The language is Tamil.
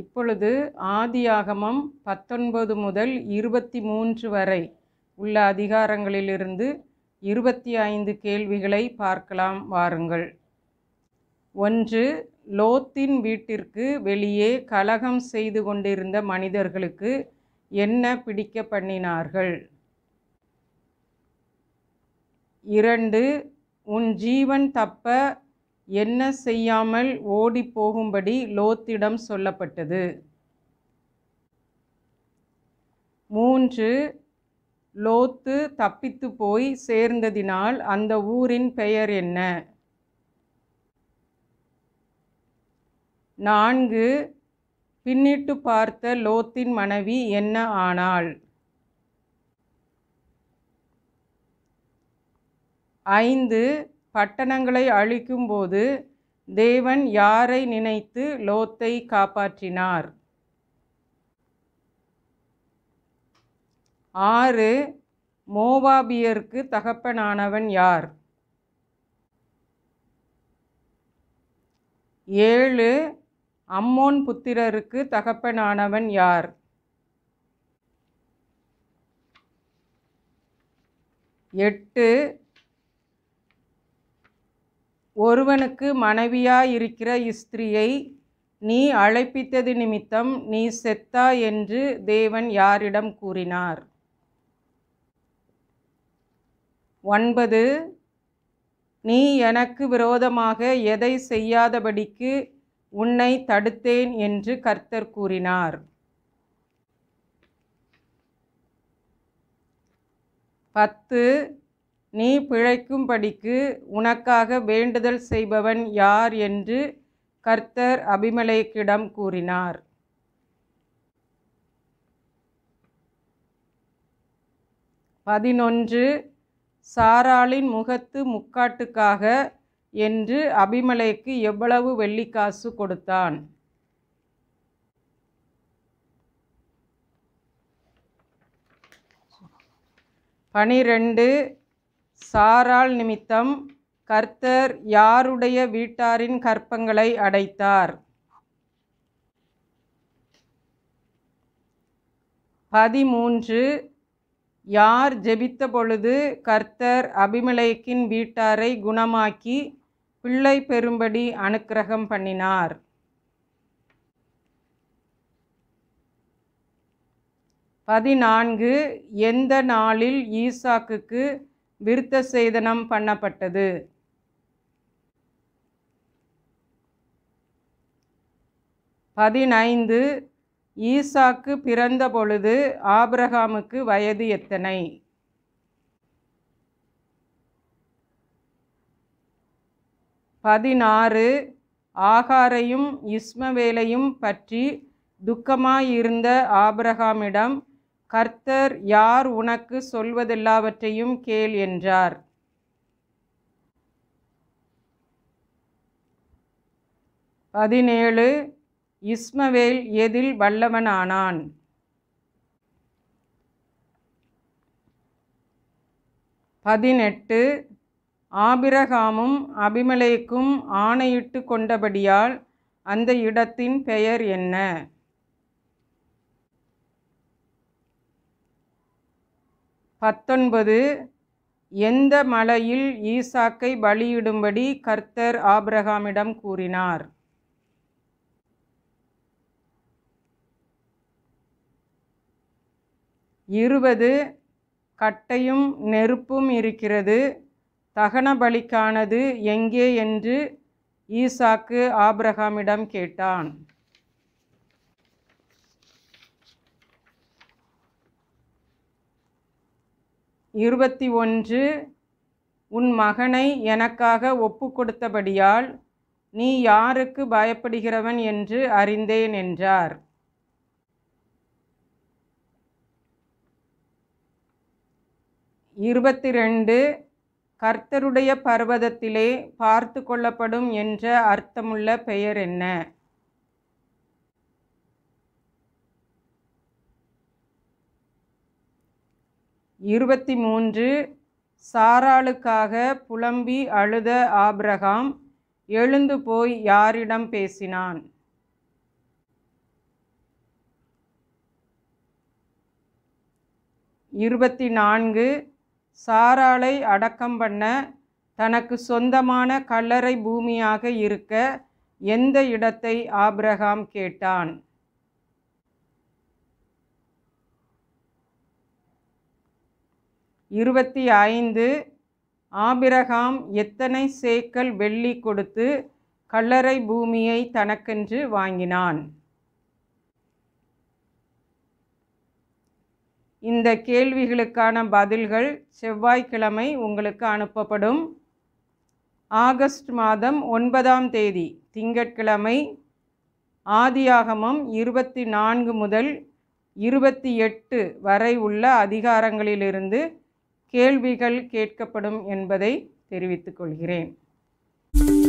இப்பொழுது ஆதியாகமம் பத்தொன்பது முதல் இருபத்தி மூன்று வரை உள்ள அதிகாரங்களிலிருந்து இருபத்தி ஐந்து கேள்விகளை பார்க்கலாம் வாருங்கள் ஒன்று லோத்தின் வீட்டிற்கு வெளியே கலகம் செய்து கொண்டிருந்த மனிதர்களுக்கு என்ன பிடிக்க பண்ணினார்கள் இரண்டு உன் ஜீவன் தப்ப என்ன செய்யாமல் ஓடி போகும்படி லோத்திடம் சொல்லப்பட்டது மூன்று லோத்து தப்பித்து போய் சேர்ந்ததினால் அந்த ஊரின் பெயர் என்ன நான்கு பின்னிட்டு பார்த்த லோத்தின் மனைவி என்ன ஆனாள் ஐந்து பட்டணங்களை அழிக்கும்போது தேவன் யாரை நினைத்து லோத்தை காப்பாற்றினார் ஆறு மோவாபியருக்கு தகப்பனானவன் யார் ஏழு அம்மோன் புத்திரருக்கு தகப்பனானவன் யார் எட்டு ஒருவனுக்கு மனைவியாயிருக்கிற ஸ்திரியை நீ அழைப்பித்தது நிமித்தம் நீ செத்தா என்று தேவன் யாரிடம் கூறினார் ஒன்பது நீ எனக்கு விரோதமாக எதை செய்யாதபடிக்கு உன்னை தடுத்தேன் என்று கர்த்தர் கூறினார் பத்து நீ பிழைக்கும்படிக்கு உனக்காக வேண்டுதல் செய்பவன் யார் என்று கர்த்தர் அபிமலேக்கிடம் கூறினார் பதினொன்று சாராளின் முகத்து முக்காட்டுக்காக என்று அபிமலைக்கு எவ்வளவு வெள்ளிக்காசு கொடுத்தான் பனிரெண்டு சாராள் நிமித்தம் கர்த்தர் யாருடைய வீட்டாரின் கற்பங்களை அடைத்தார் பதிமூன்று யார் ஜெபித்த பொழுது கர்த்தர் அபிமலைக்கின் வீட்டாரை குணமாக்கி பிள்ளை பெறும்படி அனுக்கிரகம் பண்ணினார் பதினான்கு எந்த நாளில் ஈசாக்குக்கு விருத்த சேதனம் பண்ணப்பட்டது பதினைந்து ஈசாக்கு பிறந்த பொழுது ஆபிரகாமுக்கு வயது எத்தனை பதினாறு ஆகாரையும் இஸ்மவேலையும் பற்றி துக்கமாயிருந்த ஆபிரகாமிடம் கர்த்தர் யார் உனக்கு சொல்வதெல்லாவற்றையும் கேள் என்றார் பதினேழு இஸ்மவேல் எதில் வல்லவனானான் பதினெட்டு ஆபிரகாமும் அபிமலைக்கும் ஆணையிட்டு கொண்டபடியால் அந்த இடத்தின் பெயர் என்ன பத்தொன்பது எந்த மலையில் ஈசாக்கை பலியிடும்படி கர்த்தர் ஆபிரகாமிடம் கூறினார் இருபது கட்டையும் நெருப்பும் இருக்கிறது தகன பலிக்கானது எங்கே என்று ஈசாக்கு ஆபிரகாமிடம் கேட்டான் இருபத்தி ஒன்று உன் மகனை எனக்காக ஒப்பு கொடுத்தபடியால் நீ யாருக்கு பயப்படுகிறவன் என்று அறிந்தேன் என்றார் இருபத்தி ரெண்டு கர்த்தருடைய பர்வதத்திலே பார்த்து கொள்ளப்படும் என்ற அர்த்தமுள்ள பெயர் என்ன இருபத்தி மூன்று சாராளுக்காக புலம்பி அழுத ஆப்ரகாம் எழுந்து போய் யாரிடம் பேசினான் இருபத்தி நான்கு சாராளை அடக்கம் பண்ண தனக்கு சொந்தமான கல்லறை பூமியாக இருக்க எந்த இடத்தை ஆப்ரஹாம் கேட்டான் இருபத்தி ஐந்து ஆபிரகாம் எத்தனை சேக்கல் வெள்ளி கொடுத்து கல்லறை பூமியை தனக்கென்று வாங்கினான் இந்த கேள்விகளுக்கான பதில்கள் செவ்வாய்க்கிழமை உங்களுக்கு அனுப்பப்படும் ஆகஸ்ட் மாதம் ஒன்பதாம் தேதி திங்கட்கிழமை ஆதியாகமம் இருபத்தி நான்கு முதல் இருபத்தி எட்டு வரை உள்ள அதிகாரங்களிலிருந்து கேள்விகள் கேட்கப்படும் என்பதை தெரிவித்துக் கொள்கிறேன்